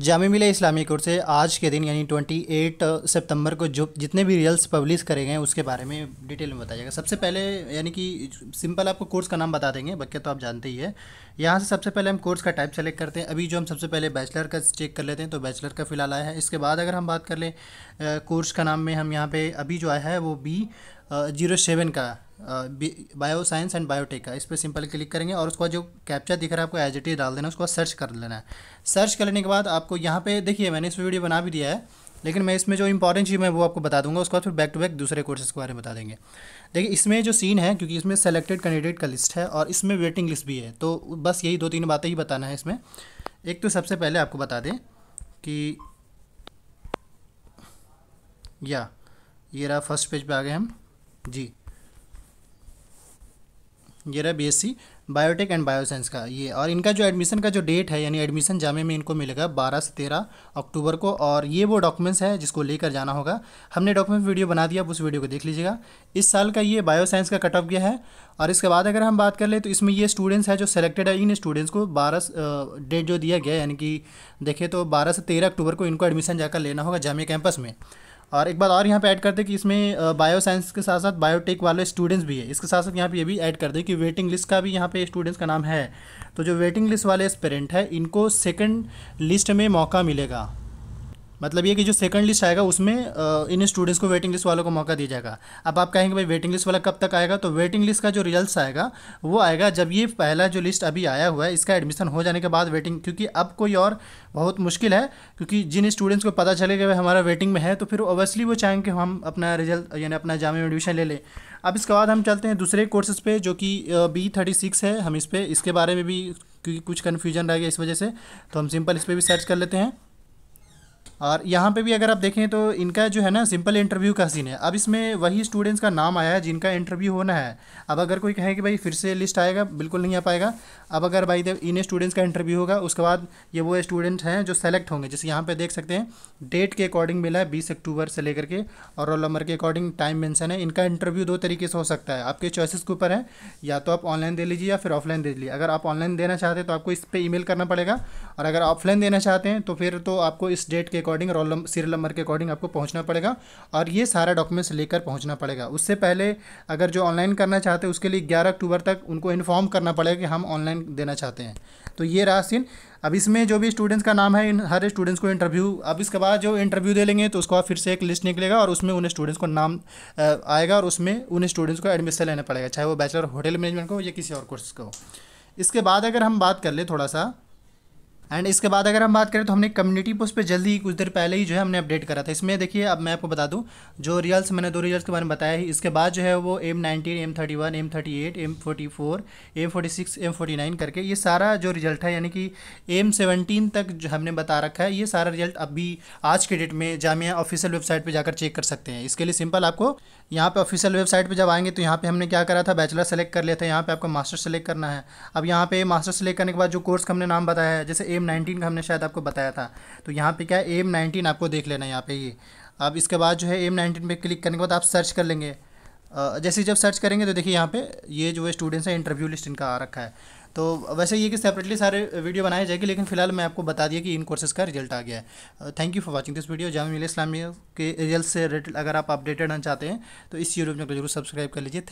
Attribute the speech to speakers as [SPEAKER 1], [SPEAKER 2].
[SPEAKER 1] जाम मिलिया इस्लामी कोर्ट से आज के दिन यानी 28 सितंबर को जो जितने भी रियल्स पब्लिश करे गए उसके बारे में डिटेल में बताया जाएगा सबसे पहले यानी कि सिंपल आपको कोर्स का नाम बता देंगे बक्के तो आप जानते ही है यहाँ से सबसे पहले हम कोर्स का टाइप सेलेक्ट करते हैं अभी जो हम सबसे पहले बैचलर का चेक कर लेते हैं तो बैचलर का फिलहाल आया है इसके बाद अगर हम बात कर लें कोर्स का नाम में हम यहाँ पर अभी जो आया है वो बी जीरो सेवन का बायो साइंस एंड बायोटेक का इस पर सिंपल क्लिक करेंगे और उसका जो कैप्चा दिख रहा है आपको एज इट इज डाल देना उसको सर्च कर लेना है सर्च करने के बाद आपको यहाँ पे देखिए मैंने इस वीडियो बना भी दिया है लेकिन मैं इसमें जो इंपॉर्टेंट चीज़ मैं वो आपको बता दूंगा उसके बाद फिर बैक टू बैक दूसरे कोर्सेज के बारे में बता देंगे देखिए इसमें जो सीन है क्योंकि इसमें सेलेक्टेड कैंडिडेट का लिस्ट है और इसमें वेटिंग लिस्ट भी है तो बस यही दो तीन बातें ही बताना है इसमें एक तो सबसे पहले आपको बता दें कि या ये रहा फर्स्ट पेज पे आ गए हम जी ये रहा बीएससी बायोटेक एंड बायोसाइंस का ये और इनका जो एडमिशन का जो डेट है यानी एडमिशन जामे में इनको मिलेगा 12 से 13 अक्टूबर को और ये वो डॉक्यूमेंट्स है जिसको लेकर जाना होगा हमने डॉक्यूमेंट वीडियो बना दिया आप उस वीडियो को देख लीजिएगा इस साल का ये बायोसाइंस का कट ऑफ गया है और इसके बाद अगर हम बात कर ले तो इसमें ये स्टूडेंट्स है जो सेलेक्टेड है इन स्टूडेंट्स को बारह डेट जो दिया गया यानी कि देखें तो बारह से तेरह अक्टूबर को इनको एडमिशन जाकर लेना होगा जामे कैंपस में और एक बात और यहाँ पे ऐड करते हैं कि इसमें बायो साइंस के साथ साथ बायोटेक वाले स्टूडेंट्स भी है इसके साथ साथ यहाँ पे ये भी ऐड कर दें कि वेटिंग लिस्ट का भी यहाँ पे स्टूडेंट्स का नाम है तो जो वेटिंग लिस्ट वाले स्पेरेंट है इनको सेकंड लिस्ट में मौका मिलेगा मतलब ये कि जो सेकंड लिस्ट आएगा उसमें इन स्टूडेंट्स को वेटिंग लिस्ट वालों को मौका दिया जाएगा अब आप कहेंगे भाई वेटिंग लिस्ट वाला कब तक आएगा तो वेटिंग लिस्ट का जो रिजल्ट आएगा वो आएगा जब ये पहला जो लिस्ट अभी आया हुआ है इसका एडमिशन हो जाने के बाद वेटिंग क्योंकि अब कोई और बहुत मुश्किल है क्योंकि जिन स्टूडेंट्स को पता चलेगा कि हमारा वेटिंग में है तो फिर ओबियसली वो चाहेंगे कि हम अपना रिजल्ट यानी अपना जामे में एडमिशन ले लें अब इसके बाद हम चलते हैं दूसरे कोर्सेज पे जो कि बी थर्टी सिक्स है हम इस पर इसके बारे में भी क्योंकि कुछ कन्फ्यूजन रह गया इस वजह से तो हम सिंपल इस पर भी सर्च कर लेते हैं और यहाँ पे भी अगर आप देखें तो इनका जो है ना सिंपल इंटरव्यू का सीन है अब इसमें वही स्टूडेंट्स का नाम आया है जिनका इंटरव्यू होना है अब अगर कोई कहे कि भाई फिर से लिस्ट आएगा बिल्कुल नहीं आ पाएगा अब अगर भाई देव इन्हें स्टूडेंट्स का इंटरव्यू होगा उसके बाद ये वो स्टूडेंट हैं जो सेलेक्ट होंगे जैसे यहाँ पर देख सकते हैं डेट के अकॉर्डिंग मिला है बीस अक्टूबर से लेकर के और रोल नंबर के अकॉर्डिंग टाइम मैंसन है इनका इंटरव्यू दो तरीके से हो सकता है आपके चॉइसिस के ऊपर है या तो आप ऑनलाइन दे लीजिए या फिर ऑफलाइन दे लीजिए अगर आप ऑनलाइन देना चाहते हैं तो आपको इस पर ई करना पड़ेगा और अगर ऑफलाइन देना चाहते हैं तो फिर तो आपको इस डेट के अकॉर्डिंग रोल सीरियल नंबर के अकॉर्डिंग आपको पहुंचना पड़ेगा और ये सारा डॉक्यूमेंट्स लेकर पहुंचना पड़ेगा उससे पहले अगर जो ऑनलाइन करना चाहते हैं उसके लिए ग्यारह अक्टूबर तक उनको इन्फॉर्म करना पड़ेगा कि हम ऑनलाइन देना चाहते हैं तो ये रहा सीन अब इसमें जो भी स्टूडेंट्स का नाम है इन हर स्टूडेंट्स को इंटरव्यू अब इसके बाद जो इंटरव्यू दे लेंगे तो उसके बाद फिर से एक लिस्ट निकलेगा और उसमें उन स्टूडेंट्स को नाम आएगा और उसमें उन स्टूडेंट्स को एडमिशन लेना पड़ेगा चाहे वो बैचलर होटल मैनेजमेंट को या किसी और कोर्स को इसके बाद अगर हम बात कर ले थोड़ा सा एंड इसके बाद अगर हम बात करें तो हमने कम्युनिटी पोस्ट पे जल्दी ही कुछ देर पहले ही जो है हमने अपडेट करा था इसमें देखिए अब मैं आपको बता दूँ जो रियल्स मैंने दो रियल्स के बारे में बताया है इसके बाद जो है वो M nineteen M thirty one M thirty eight M forty four M forty six M forty nine करके ये सारा जो रिजल्ट है यानी कि एम सेवनटीन तक जो हमने बता रखा है ये सारा रिजल्ट अभी आज के डेट में जामिया ऑफिशियल वेबसाइट पर जाकर चेक कर सकते हैं इसके लिए सिंपल आपको यहाँ पर ऑफिशियल वेबसाइट पर जब आएंगे तो यहाँ पर हमने क्या करा था बैचलर सेलेक्ट कर लिया था यहाँ पर आपको मास्टर सेलेक्ट करना है अब यहाँ पर मास्टर सेलेक्ट करने के बाद जो कोर्स का हमने नाम बताया है जैसे एम एम नाइनटीन का हमने शायद आपको बताया था तो यहाँ पे क्या है एम नाइनटीन आपको देख लेना है यहाँ पे ये अब इसके बाद जो है एम नाइनटीन पर क्लिक करने के बाद आप सर्च कर लेंगे जैसे जब सर्च करेंगे तो देखिए यहाँ पे ये जो है स्टूडेंट्स हैं इंटरव्यू लिस्ट इनका आ रखा है तो वैसे ये कि सेपरेटली सारे वीडियो बनाए जाएंगे लेकिन फिलहाल मैं आपको बता दिया कि इन कोर्सेज़ का रिजल्ट आ गया है thank you for watching this video Jamia Islamia के रिजल्ट से रिलेटेड अगर आप अपडेटेड रहना चाहते हैं तो इस यूट्यूब चैनल को जरूर सब्सक्राइब कर लीजिए